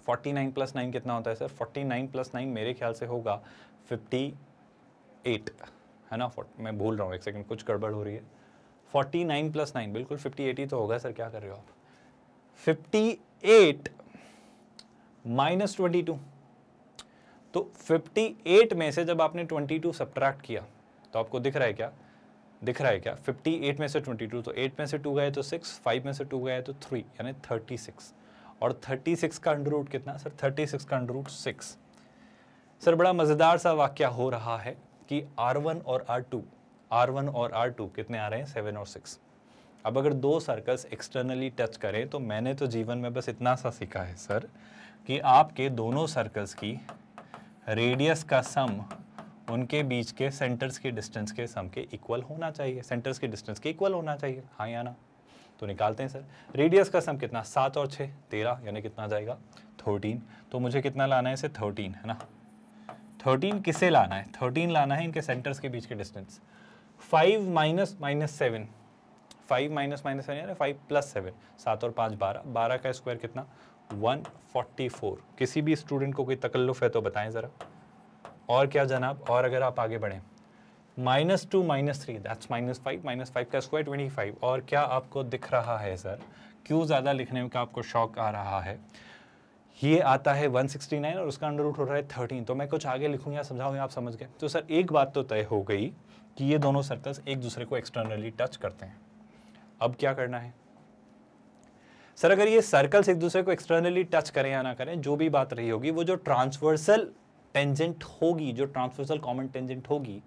forty nine plus nine कितना होता है sir forty nine plus nine मेरे ख्याल से होगा फिफ्टी एट है ना मैं भूल रहा हूँ एक सेकंड कुछ गड़बड़ हो रही है फोर्टी नाइन प्लस नाइन बिल्कुल फिफ्टी एट ही तो होगा सर क्या कर रहे हो आप fifty eight minus twenty two तो फिफ्टी एट में से जब आपने ट्वेंटी टू सब्ट्रैक्ट किया तो आपको दिख रहा है क्या दिख रहा है क्या 58 में से 22 तो 8 में से 2 गए तो 6 5 में से 2 गए तो 3 यानी 36 और 36 का अंडर रूट कितना सर 36 का अंडर रूट सिक्स सर बड़ा मज़ेदार सा वाक्य हो रहा है कि R1 और R2 R1 और R2 कितने आ रहे हैं सेवन और सिक्स अब अगर दो सर्कल्स एक्सटर्नली टच करें तो मैंने तो जीवन में बस इतना सा सीखा है सर कि आपके दोनों सर्कल्स की रेडियस का सम उनके बीच के सेंटर्स के डिस्टेंस के सम के इक्वल होना चाहिए सेंटर्स के डिस्टेंस के इक्वल होना चाहिए हाँ या ना तो निकालते हैं सर रेडियस का सम कितना सात और छः तेरह यानी कितना जाएगा थर्टीन तो मुझे कितना लाना है इसे थर्टीन है ना थर्टीन किसे लाना है थर्टीन लाना है इनके सेंटर्स के बीच के distance five minus minus seven five minus minus seven यानी फाइव प्लस सेवन सात और पाँच बारह बारह का स्क्वायर कितना वन फोर्टी फोर किसी भी स्टूडेंट को कोई तकल्लुफ़ है तो बताएं ज़रा और क्या जनाब और अगर आप आगे बढ़ें minus two minus three that's minus five minus five का स्क्वायर ट्वेंटी फाइव और क्या आपको दिख रहा है सर क्यों ज़्यादा लिखने में का आपको शौक आ रहा है ये आता है 169 और उसका अंडर रूट हो रहा है 13 तो मैं कुछ आगे लिखूँ या समझाऊँ आप समझ गए तो सर एक बात तो तय हो गई कि ये दोनों सर्कल्स एक दूसरे को एक्सटर्नली टच करते हैं अब क्या करना है सर अगर ये सर्कल्स एक दूसरे को एक्सटर्नली टच करें या ना करें जो भी बात रही होगी वो जो ट्रांसवर्सल टेंजेंट होगी जो ट्रांसवर्सल कॉमन टेंजेंट होगी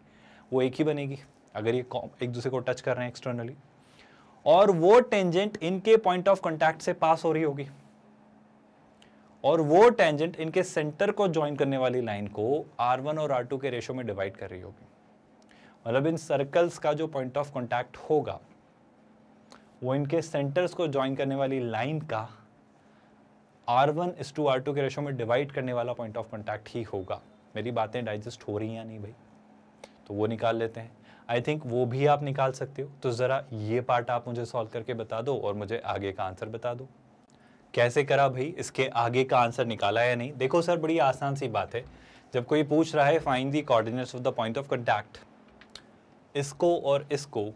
वो एक ही बनेगी अगर ये एक दूसरे को टच कर रहे हैं एक्सटर्नली और वो टेंजेंट इनके पॉइंट ऑफ कॉन्टैक्ट से पास हो रही होगी और वो टेंजेंट इनके सेंटर को ज्वाइन करने वाली लाइन को आर वन और आर टू के रेशो में डिवाइड कर रही होगी मतलब इन सर्कल्स का जो पॉइंट ऑफ कॉन्टैक्ट होगा वो इनके सेंटर्स को ज्वाइन करने वाली लाइन का R one is to R two के रेशो में डिवाइड करने वाला पॉइंट ऑफ कॉन्टैक्ट ही होगा मेरी बातें डाइजेस्ट हो रही हैं नहीं भाई तो वो निकाल लेते हैं आई थिंक वो भी आप निकाल सकते हो तो ज़रा ये पार्ट आप मुझे सॉल्व करके बता दो और मुझे आगे का आंसर बता दो कैसे करा भाई इसके आगे का आंसर निकाला या नहीं देखो सर बड़ी आसान सी बात है जब कोई पूछ रहा है find the coordinates of the point of contact इसको और इसको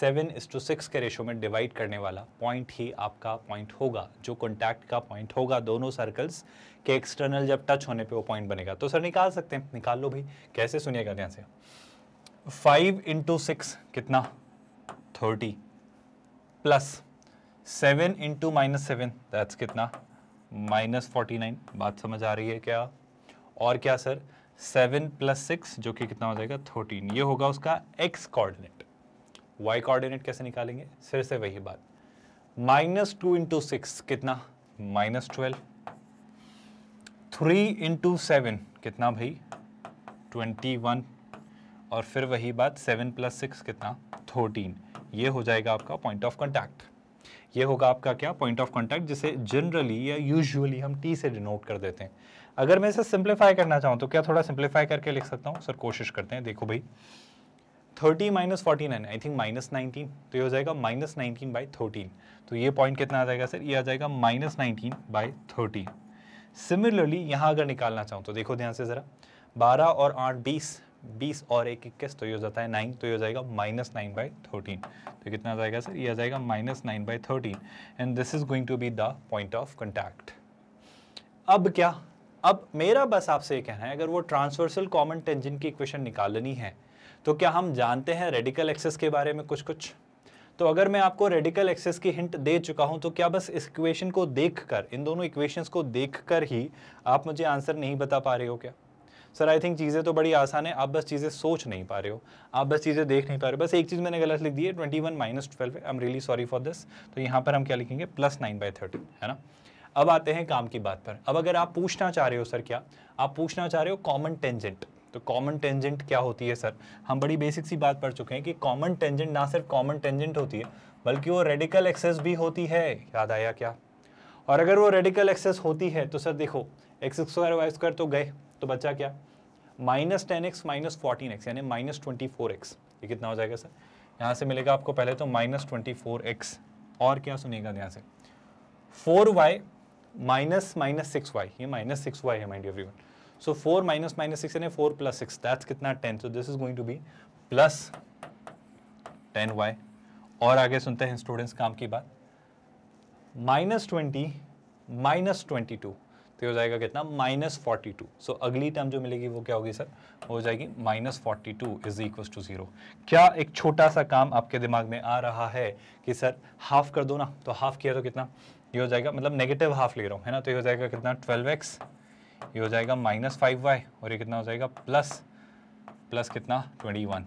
सेवन इस टू सिक्स के रेशो में डिवाइड करने वाला पॉइंट ही आपका पॉइंट होगा जो कॉन्टैक्ट का पॉइंट होगा दोनों सर्कल्स के एक्सटर्नल जब टच होने पे वो पॉइंट बनेगा तो सर निकाल सकते हैं निकाल लो भाई कैसे सुनिएगा ध्यान से फाइव इंटू सिक्स कितना thirty plus seven into minus seven that's कितना माइनस फोर्टी नाइन बात समझ आ रही है क्या और क्या सर सेवन प्लस सिक्स जो कि कितना हो जाएगा थर्टीन ये होगा उसका एक्स कॉर्डिनेट वाई कोऑर्डिनेट कैसे निकालेंगे फिर से वही बात माइनस टू इंटू सिक्स कितना minus twelve three into seven कितना भाई ट्वेंटी वन और फिर वही बात सेवन प्लस सिक्स कितना थर्टीन ये हो जाएगा आपका पॉइंट ऑफ कॉन्टैक्ट ये होगा आपका क्या पॉइंट ऑफ कॉन्टैक्ट जिसे जनरली या यूजुअली हम टी से डिनोट कर देते हैं अगर मैं इसे सिंप्लीफाई करना चाहूँ तो क्या थोड़ा सिंप्लीफाई करके लिख सकता हूँ सर कोशिश करते हैं देखो भाई thirty minus forty nine I think minus nineteen तो ये हो जाएगा माइनस नाइनटीन बाई थर्टीन तो ये पॉइंट कितना आ जाएगा सर ये आ जाएगा minus nineteen by thirteen similarly यहाँ अगर निकालना चाहूँ तो देखो ध्यान से ज़रा बारह और आठ बीस बीस और एक इक्कीस तो ये हो जाता है नाइन तो ये हो जाएगा माइनस नाइन बाई थर्टीन तो कितना आ जाएगा सर ये आ जाएगा minus nine by thirteen and this is going to be the point of contact अब क्या अब मेरा बस आपसे कहना है अगर वो ट्रांसवर्सल कॉमन टेंजन की इक्वेशन निकालनी है तो क्या हम जानते हैं रेडिकल एक्सेस के बारे में कुछ कुछ तो अगर मैं आपको रेडिकल एक्सेस की हिंट दे चुका हूं तो क्या बस इस इक्वेशन को देखकर इन दोनों इक्वेशंस को देखकर ही आप मुझे आंसर नहीं बता पा रहे हो क्या सर आई थिंक चीज़ें तो बड़ी आसान है आप बस चीज़ें सोच नहीं पा रहे हो आप बस चीज़ें देख नहीं पा रहे हो बस एक चीज़ मैंने गलत लिख दी है twenty one minus twelve I am really sorry for this तो यहाँ पर हम क्या लिखेंगे प्लस नाइन बाई थर्टीन है ना अब आते हैं काम की बात पर अब अगर आप पूछना चाह रहे हो सर क्या आप पूछना चाह रहे हो कॉमन टेंजेंट तो कॉमन टेंजेंट क्या होती है सर हम बड़ी बेसिक सी बात पढ़ चुके हैं कि कॉमन टेंजेंट ना सिर्फ कॉमन टेंजेंट होती है बल्कि वो रेडिकल एक्सेस भी होती है याद आया क्या और अगर वो रेडिकल एक्सेस होती है तो सर देखो एक्स स्क्वायर वाई स्क्वायर तो गए तो बचा क्या minus ten x minus fourteen x यानी माइनस ट्वेंटी फोर एक्स ये कितना हो जाएगा सर यहाँ से मिलेगा आपको पहले तो माइनस ट्वेंटी फोर एक्स और क्या सुनेगा यहाँ से four y minus minus six y ये माइनस सिक्स वाई है mind everyone so four minus minus six यानी फोर प्लस सिक्स दैट्स कितना ten so this is going to be plus ten y और आगे सुनते हैं students काम की बात minus twenty minus twenty two तो हो जाएगा कितना माइनस फोर्टी टू सो अगली टर्म जो मिलेगी वो क्या होगी सर हो जाएगी minus forty two is equal to zero क्या एक छोटा सा काम आपके दिमाग में आ रहा है कि सर हाफ कर दो ना तो हाफ किया तो कितना ये हो जाएगा मतलब नेगेटिव हाफ ले रहा हूँ है ना तो ये हो जाएगा कितना ट्वेल्व एक्स ये हो जाएगा माइनस फाइव वाई और ये कितना हो जाएगा प्लस प्लस कितना ट्वेंटी वन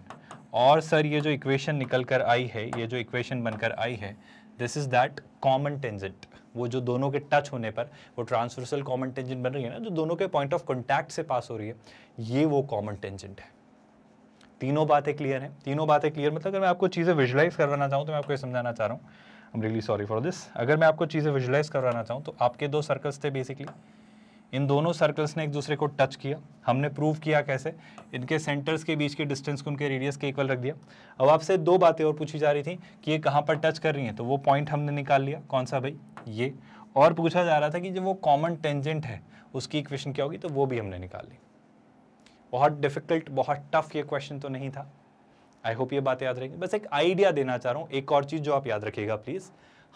और सर ये जो इक्वेशन निकल कर आई है ये जो इक्वेशन बनकर आई है this is that common tangent वो जो दोनों के टच होने पर वो ट्रांसवर्सल कॉमन टेंजेंट बन रही है ना जो दोनों के पॉइंट ऑफ कॉन्टैक्ट से पास हो रही है ये वो कॉमन टेंजेंट है तीनों बातें क्लियर हैं तीनों बातें क्लियर मतलब अगर मैं आपको चीज़ें विजुलाइज करवाना चाहूँ तो मैं आपको ये समझाना चाह रहा हूँ I am really sorry for this अगर मैं आपको चीज़ें विजुलाइज करवाना चाहूँ तो आपके दो सर्कल्स थे बेसिकली इन दोनों सर्कल्स ने एक दूसरे को टच किया हमने प्रूव किया कैसे इनके सेंटर्स के बीच के डिस्टेंस को उनके रेडियस के इक्वल रख दिया अब आपसे दो बातें और पूछी जा रही थी कि ये कहाँ पर टच कर रही हैं तो वो पॉइंट हमने निकाल लिया कौन सा भाई ये और पूछा जा रहा था कि जो वो कॉमन टेंजेंट है उसकी इक्वेशन क्या होगी तो वो भी हमने निकाल ली बहुत डिफिकल्ट बहुत टफ ये क्वेश्चन तो नहीं था आई होप ये बातें याद रहेंगी बस एक आइडिया देना चाह रहा हूँ एक और चीज़ जो आप याद रखिएगा प्लीज़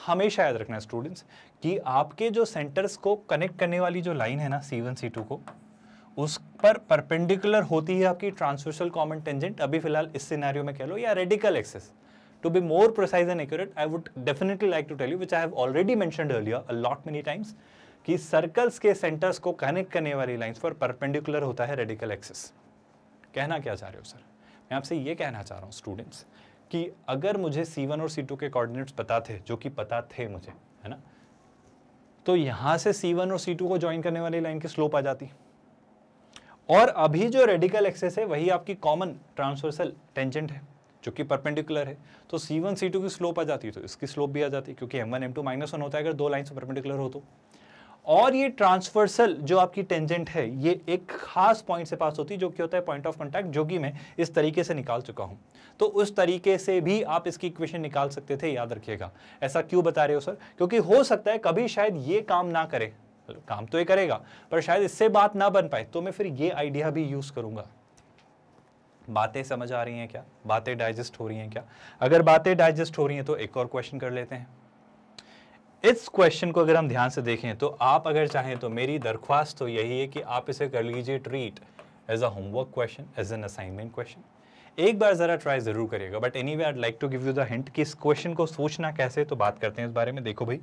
हमेशा याद रखना स्टूडेंट्स कि आपके जो सेंटर्स को कनेक्ट करने वाली जो लाइन है ना सी वन सी टू को उस पर परपेंडिकुलर होती है आपकी ट्रांसवर्सल कॉमन टेंजेंट अभी फिलहाल इस सिनेरियो में कह लो या radical axis to be more precise and accurate I would definitely like to tell you which I have already mentioned earlier a lot many times कि सर्कल्स के सेंटर्स को कनेक्ट करने वाली लाइन्स पर परपेंडिकुलर होता है रेडिकल एक्सेस कहना क्या चाह रहे हो सर मैं आपसे ये कहना चाह रहा हूँ स्टूडेंट्स कि अगर मुझे C1 और C2 के कोऑर्डिनेट्स पता थे जो कि पता थे मुझे है ना तो यहां से C1 और C2 को ज्वाइन करने वाली लाइन की स्लोप आ जाती और अभी जो रेडिकल एक्सेस है वही आपकी कॉमन ट्रांसवर्सल टेंजेंट है जो कि परपेंडिकुलर है तो C1 C2 की स्लोप आ जाती है तो इसकी स्लोप भी आ जाती है क्योंकि M1 M2 माइनस वन होता है अगर दो लाइन से परपेंडिकुलर हो तो और ये ट्रांसवर्सल जो आपकी टेंजेंट है ये एक खास पॉइंट से पास होती है जो कि होता है पॉइंट ऑफ कॉन्टैक्ट जो कि मैं इस तरीके से निकाल चुका हूँ तो उस तरीके से भी आप इसकी इक्वेशन निकाल सकते थे याद रखिएगा ऐसा क्यों बता रहे हो सर क्योंकि हो सकता है कभी शायद ये काम ना करे काम तो ये करेगा पर शायद इससे बात ना बन पाए तो मैं फिर ये आइडिया भी यूज़ करूँगा बातें समझ आ रही हैं क्या बातें डाइजेस्ट हो रही हैं क्या अगर बातें डाइजेस्ट हो रही हैं तो एक और क्वेश्चन कर लेते हैं इस क्वेश्चन को अगर हम ध्यान से देखें तो आप अगर चाहें तो मेरी दरख्वास्त तो यही है कि आप इसे कर लीजिए treat as a homework question as an assignment question एक बार ज़रा ट्राई ज़रूर करिएगा but anyway I like to give you the hint कि इस क्वेश्चन को सोचना कैसे तो बात करते हैं इस बारे में देखो भाई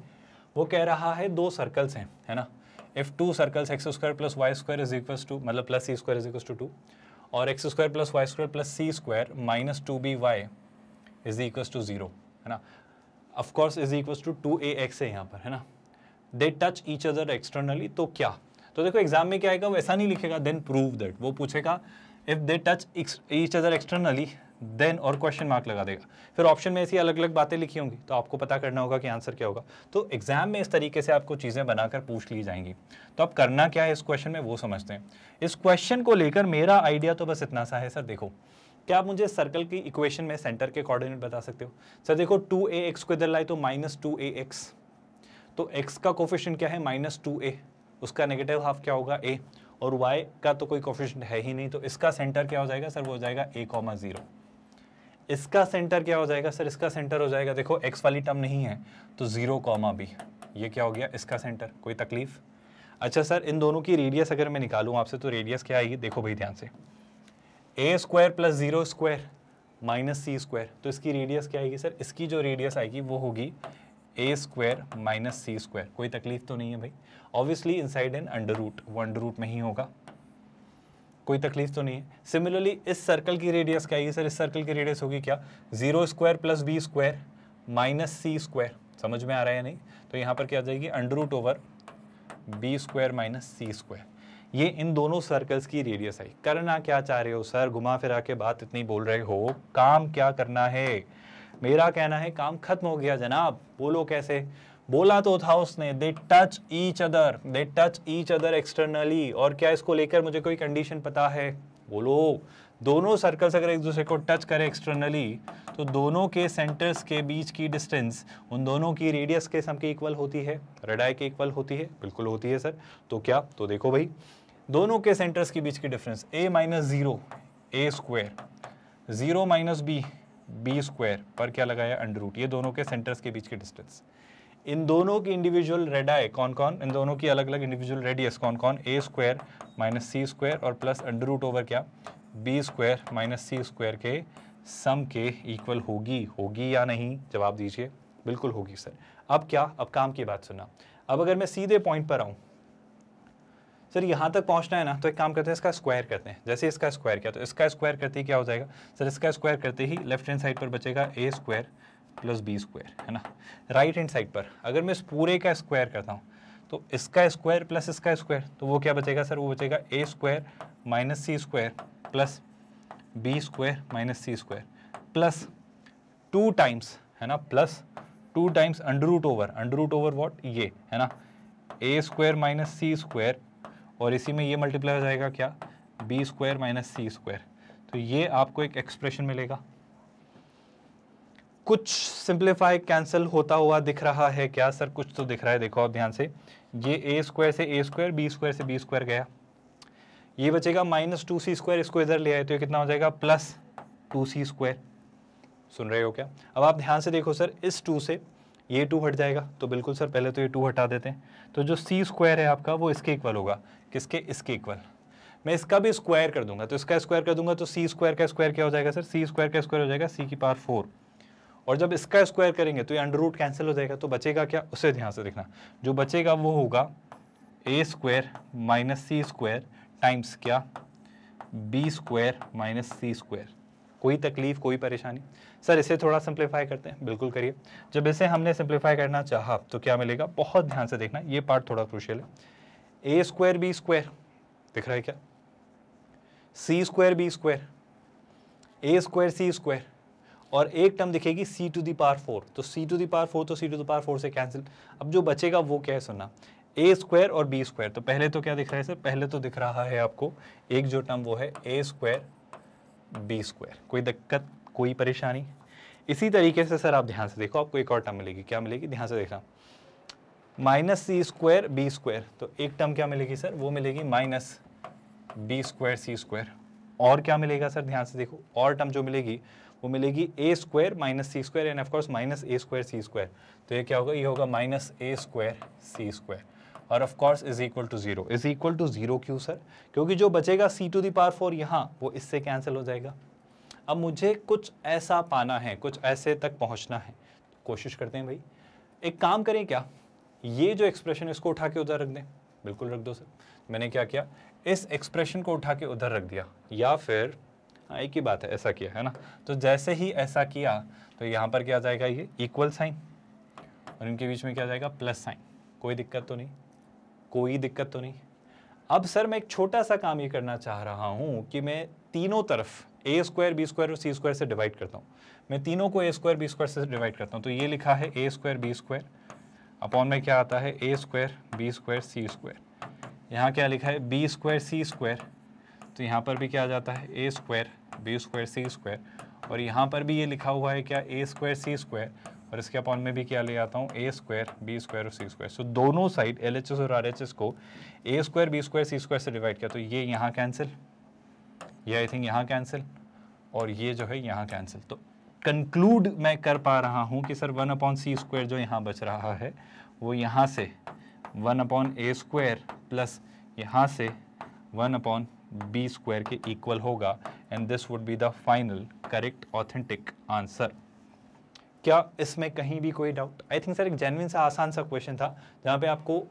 वो कह रहा है दो सर्कल्स हैं है ना if two circles x square plus y square is equal to मतलब plus c square is equal to two और x square plus y square plus c square minus two b y is equal to zero है ना of course is equal to two a x है यहाँ पर है ना they touch each other externally तो क्या तो देखो एग्जाम में क्या आएगा वो ऐसा नहीं लिखेगा देन प्रूव दैट वो पूछेगा if they touch each other externally then और क्वेश्चन मार्क लगा देगा फिर ऑप्शन में ऐसी अलग अलग बातें लिखी होंगी तो आपको पता करना होगा कि आंसर क्या होगा तो एग्जाम में इस तरीके से आपको चीज़ें बनाकर पूछ ली जाएंगी तो अब करना क्या है इस क्वेश्चन में वो समझते हैं इस क्वेश्चन को लेकर मेरा आइडिया तो बस इतना सा है सर देखो क्या आप मुझे सर्कल की इक्वेशन में सेंटर के कोऑर्डिनेट बता सकते हो सर देखो टू ए एक्स को इधर लाए तो माइनस टू ए एक्स तो एक्स का कोफिशन क्या है माइनस टू ए उसका नेगेटिव हाफ क्या होगा ए और वाई का तो कोई कोफिशेंट है ही नहीं तो इसका सेंटर क्या हो जाएगा सर वो हो जाएगा ए कॉमा ज़ीरो इसका सेंटर क्या हो जाएगा सर इसका सेंटर हो जाएगा देखो एक्स वाली टर्म नहीं है तो ज़ीरो कॉमा बी ये क्या हो गया इसका सेंटर कोई तकलीफ अच्छा सर इन दोनों की रेडियस अगर मैं निकालूँ आपसे तो रेडियस क्या आएगी देखो भाई ध्यान से a square plus zero square minus C square तो इसकी रेडियस क्या आएगी सर इसकी जो रेडियस आएगी वो होगी A square minus C square कोई तकलीफ तो नहीं है भाई obviously inside an under root वो अंडर रूट में ही होगा कोई तकलीफ तो नहीं है सिमिलरली इस सर्कल की रेडियस क्या आएगी सर इस सर्कल की रेडियस होगी क्या zero square plus b square minus सी स्क्वायर समझ में आ रहा है नहीं तो यहाँ पर क्या आ जाएगी under root over b square minus सी स्क्वायर ये इन दोनों सर्कल्स की रेडियस है करना क्या चाह रहे हो सर घुमा फिरा के बात इतनी बोल रहे हो काम क्या करना है मेरा कहना है काम खत्म हो गया जनाब बोलो कैसे बोला तो था उसने they touch each other they touch each other externally और क्या इसको लेकर मुझे कोई कंडीशन पता है बोलो दोनों सर्कल्स अगर एक दूसरे को टच करें एक्सटर्नली तो दोनों के सेंटर्स के बीच की डिस्टेंस उन दोनों की रेडियस के सम के इक्वल होती है रडाई के इक्वल होती है बिल्कुल होती है सर तो क्या तो देखो भाई दोनों के सेंटर्स के बीच की difference a minus zero a square zero minus b b square पर क्या लगाया अंडर रूट ये दोनों के सेंटर्स के बीच की डिस्टेंस इन दोनों की इंडिविजुअल रेडाए कौन कौन इन दोनों की अलग अलग इंडिविजुअल रेडियस कौन कौन a square minus C square और प्लस अंडर रूट ओवर क्या बी स्क्वायर माइनस सी स्क्वायर के सम के इक्वल होगी होगी या नहीं जवाब दीजिए बिल्कुल होगी सर अब क्या अब काम की बात सुनना अब अगर मैं सीधे पॉइंट पर आऊँ सर यहाँ तक पहुँचना है ना तो एक काम करते हैं इसका स्क्वायर करते हैं जैसे इसका स्क्वायर किया तो इसका स्क्वायर करते ही क्या हो जाएगा सर इसका स्क्वायर करते ही लेफ्ट हैंड साइड पर बचेगा a square plus b square है ना राइट हैंड साइड पर अगर मैं इस पूरे का स्क्वायर करता हूँ तो इसका स्क्वायर प्लस इसका स्क्वायर तो वो क्या बचेगा सर वो बचेगा a square minus C square plus b square minus C square plus two times है ना plus two times under root over under root over what ये है ना a square minus C square और इसी में ये मल्टीप्लाई हो जाएगा क्या बी स्क्वायर माइनस सी स्क्वायर तो ये आपको एक एक्सप्रेशन मिलेगा कुछ सिंप्लीफाई कैंसिल होता हुआ दिख रहा है क्या सर कुछ तो दिख रहा है देखो आप ध्यान से ये ए स्क्वायर से ए स्क्वायर बी स्क्वायर से बी स्क्वायर गया ये बचेगा माइनस टू सी स्क्वायर इसको इधर ले आए तो ये कितना हो जाएगा प्लस टू सी स्क्वायर सुन रहे हो क्या अब आप ध्यान से देखो सर इस टू से ये टू हट जाएगा तो बिल्कुल सर पहले तो ये टू हटा देते हैं तो जो सी स्क्वायर है आपका वो इसके इक्वल होगा किसके इसके इक्वल मैं इसका भी स्क्वायर कर दूंगा तो इसका स्क्वायर कर दूंगा तो सी स्क्वायर का स्क्वायर क्या हो जाएगा सर सी स्क्वायर का स्क्वायर हो जाएगा सी की पार फोर और जब इसका स्क्वायर करेंगे तो ये अंडर रूट कैंसिल हो जाएगा तो बचेगा क्या उसे ध्यान से देखना जो बचेगा वो होगा a square minus C square times क्या बी स्क्वायर माइनस सी स्क्वायर कोई तकलीफ कोई परेशानी सर इसे थोड़ा सिंप्लीफाई करते हैं बिल्कुल करिए जब इसे हमने सिंप्लीफाई करना चाहा तो क्या मिलेगा बहुत ध्यान से देखना ये पार्ट थोड़ा क्रुशियल है ए स्क्वायर बी स्क्वायर दिख रहा है क्या c square b square a square c square और एक टर्म दिखेगी सी टू दी पार फोर तो c to the power four तो c to the power four से कैंसिल अब जो बचेगा वो क्या है सुनना ए स्क्वायर और बी स्क्वायर तो पहले तो क्या दिख रहा है सर पहले तो दिख रहा है आपको एक जो टर्म वो है ए स्क्वायर बी स्क्वायर कोई दिक्कत कोई परेशानी इसी तरीके से सर आप ध्यान से देखो आपको एक और टर्म मिलेगी क्या मिलेगी ध्यान से देखना माइनस सी स्क्वायर बी स्क्वायर तो एक टर्म क्या मिलेगी सर वो मिलेगी minus b square c square और क्या मिलेगा सर ध्यान से देखो और टर्म जो मिलेगी वो मिलेगी a square minus C square and of course minus a square c square तो ये क्या होगा ये होगा minus a square c square और of course is equal to zero is equal to zero क्यों सर क्योंकि जो बचेगा सी टू दी पार फोर यहाँ वो इससे कैंसिल हो जाएगा अब मुझे कुछ ऐसा पाना है कुछ ऐसे तक पहुँचना है कोशिश करते हैं भाई एक काम करें क्या ये जो एक्सप्रेशन है इसको उठा के उधर रख दें बिल्कुल रख दो सर मैंने क्या किया इस एक्सप्रेशन को उठा के उधर रख दिया या फिर हाँ एक ही बात है ऐसा किया है ना तो जैसे ही ऐसा किया तो यहाँ पर क्या जाएगा ये इक्वल साइन और इनके बीच में क्या जाएगा प्लस साइन कोई दिक्कत तो नहीं कोई दिक्कत तो नहीं अब सर मैं एक छोटा सा काम ये करना चाह रहा हूँ कि मैं तीनों तरफ ए स्क्वायर बी स्क्वायर और सी स्क्वायर से डिवाइड करता हूँ मैं तीनों को ए स्क्वायर बी स्क्वायर से डिवाइड करता हूँ तो ये लिखा है a square b square upon में क्या आता है a square b square c square यहाँ क्या लिखा है बी स्क्वायर सी स्क्वायर तो यहाँ पर भी क्या आ जाता है a square b square c square और यहाँ पर भी ये लिखा हुआ है क्या ए स्क्वायर सी स्क्वायर और इसके अपॉन में भी क्या ले आता हूँ ए स्क्वायर बी स्क्वायर और सी स्क्वायर सो दोनों साइड एल एच एस और आर एच एस को a square b square c square से डिवाइड किया तो ये यहाँ कैंसिल ये आई थिंक यहाँ कैंसिल और ये जो है यहाँ कैंसिल तो कंक्लूड मैं कर पा रहा हूँ कि sir one upon c square जो यहाँ बच रहा है वो यहाँ से one upon a square plus यहाँ से वन अपॉन बी स्क्वायर के इक्वल होगा and this would be the final correct authentic answer क्या इसमें कहीं भी कोई डाउट आई थिंक सर एक जेनविन सा आसान सा क्वेश्चन था जहाँ पे आपको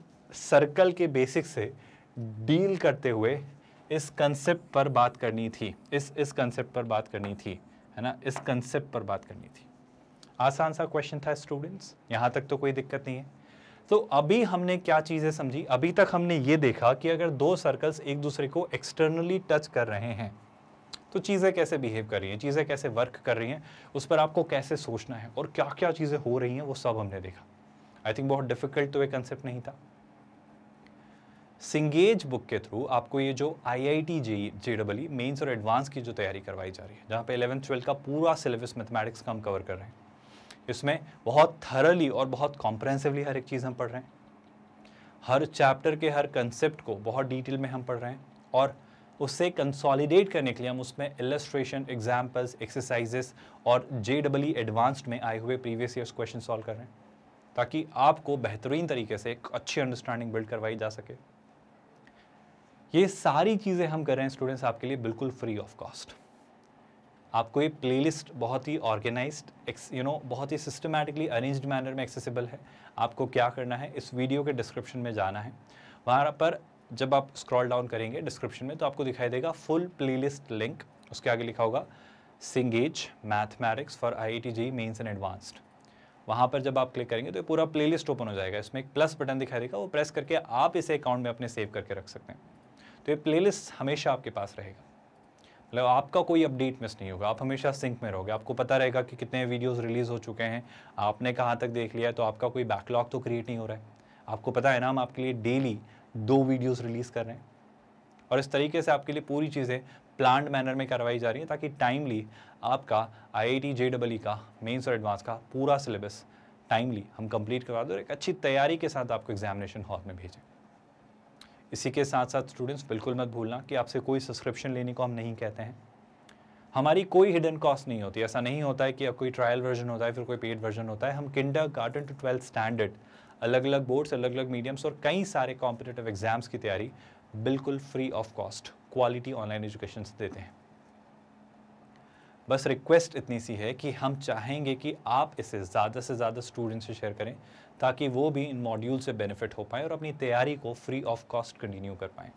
सर्कल के बेसिक से डील करते हुए इस कंसेप्ट पर बात करनी थी इस इस कंसेप्ट पर बात करनी थी है ना इस कंसेप्ट पर बात करनी थी आसान सा क्वेश्चन था स्टूडेंट्स यहाँ तक तो कोई दिक्कत नहीं है तो अभी हमने क्या चीज़ें समझी अभी तक हमने ये देखा कि अगर दो सर्कल्स एक दूसरे को एक्सटर्नली टच कर रहे हैं तो चीज़ें कैसे बिहेव कर रही हैं चीज़ें कैसे वर्क कर रही हैं उस पर आपको कैसे सोचना है और क्या क्या चीज़ें हो रही हैं वो सब हमने देखा आई थिंक बहुत डिफिकल्ट तो ये कंसेप्ट नहीं था सिंगेज बुक के थ्रू आपको ये जो I I T J J double E mains और एडवांस की जो तैयारी करवाई जा रही है जहाँ पे इलेवंथ ट्वेल्थ का पूरा सिलेबस मैथमेटिक्स का हम कवर कर रहे हैं इसमें बहुत थरली और बहुत कॉम्प्रहेंसिवली हर एक चीज़ हम पढ़ रहे हैं हर चैप्टर के हर कंसेप्ट को बहुत डिटेल में हम पढ़ रहे हैं और उससे कंसोलिडेट करने के लिए हम उसमें इलस्ट्रेशन एग्जाम्पल्स एक्सरसाइजेस और जे डबल ई एडवांस्ड में आए हुए प्रीवियस ईयर्स क्वेश्चन सॉल्व कर रहे हैं ताकि आपको बेहतरीन तरीके से एक अच्छी अंडरस्टैंडिंग बिल्ड करवाई जा सके ये सारी चीज़ें हम कर रहे हैं स्टूडेंट्स आपके लिए बिल्कुल फ्री ऑफ कॉस्ट आपको ये प्लेलिस्ट बहुत ही ऑर्गेनाइज यू नो बहुत ही सिस्टमेटिकली अरेंज्ड मैनर में एक्सेसिबल है आपको क्या करना है इस वीडियो के डिस्क्रिप्शन में जाना है वहाँ पर जब आप स्क्रॉल डाउन करेंगे डिस्क्रिप्शन में तो आपको दिखाई देगा फुल प्लेलिस्ट लिंक उसके आगे लिखा होगा Cengage mathematics for I I T JEE mains and advanced वहाँ पर जब आप क्लिक करेंगे तो ये पूरा प्लेलिस्ट ओपन हो जाएगा इसमें एक प्लस बटन दिखाई देगा वो प्रेस करके आप इसे अकाउंट में अपने सेव करके रख सकते हैं तो ये प्लेलिस्ट हमेशा आपके पास रहेगा मतलब आपका कोई अपडेट मिस नहीं होगा आप हमेशा सिंक में रहोगे आपको पता रहेगा कि कितने वीडियोस रिलीज़ हो चुके हैं आपने कहाँ तक देख लिया है तो आपका कोई बैकलॉग तो क्रिएट नहीं हो रहा है आपको पता है ना हम आपके लिए डेली दो वीडियोज़ रिलीज़ कर रहे हैं और इस तरीके से आपके लिए पूरी चीज़ें प्लान्ड मैनर में करवाई जा रही हैं ताकि टाइमली आपका आई आई टी जे ई का मेन्स और एडवांस का पूरा सिलेबस टाइमली हम कंप्लीट करवा दें और एक अच्छी तैयारी के साथ आपको एग्जामिनेशन हॉल में भेजें इसी के साथ साथ स्टूडेंट्स बिल्कुल मत भूलना कि आपसे कोई सब्सक्रिप्शन लेने को हम नहीं कहते हैं हमारी कोई हिडन कॉस्ट नहीं होती ऐसा नहीं होता है कि अब कोई ट्रायल वर्जन होता है फिर कोई पेड वर्जन होता है हम kindergarten to twelfth standard अलग अलग बोर्ड्स अलग अलग मीडियम्स और कई सारे कॉम्पिटेटिव एग्जाम्स की तैयारी बिल्कुल free of cost quality online education देते हैं बस रिक्वेस्ट इतनी सी है कि हम चाहेंगे कि आप इसे ज़्यादा से ज़्यादा स्टूडेंट से शेयर करें ताकि वो भी इन मॉड्यूल से बेनिफिट हो पाएँ और अपनी तैयारी को फ्री ऑफ कॉस्ट कंटिन्यू कर पाएँ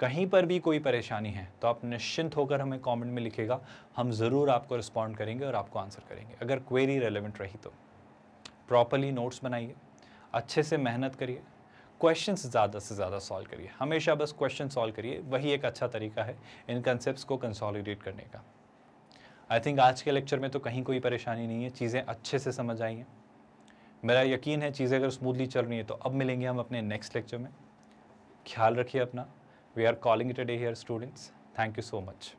कहीं पर भी कोई परेशानी है तो आप निश्चिंत होकर हमें कमेंट में लिखेगा हम ज़रूर आपको रिस्पॉन्ड करेंगे और आपको आंसर करेंगे अगर क्वेरी रेलिवेंट रही तो प्रॉपरली नोट्स बनाइए अच्छे से मेहनत करिए क्वेश्चन ज़्यादा से ज़्यादा सॉल्व करिए हमेशा बस क्वेश्चन सॉल्व करिए वही एक अच्छा तरीका है इन कंसेप्ट को कंसॉलिडेट करने का आई थिंक आज के लेक्चर में तो कहीं कोई परेशानी नहीं है चीज़ें अच्छे से समझ आई हैं मेरा यकीन है चीज़ें अगर स्मूथली चल रही हैं तो अब मिलेंगे हम अपने नेक्स्ट लेक्चर में ख्याल रखिए अपना we are calling it a day here students thank you so much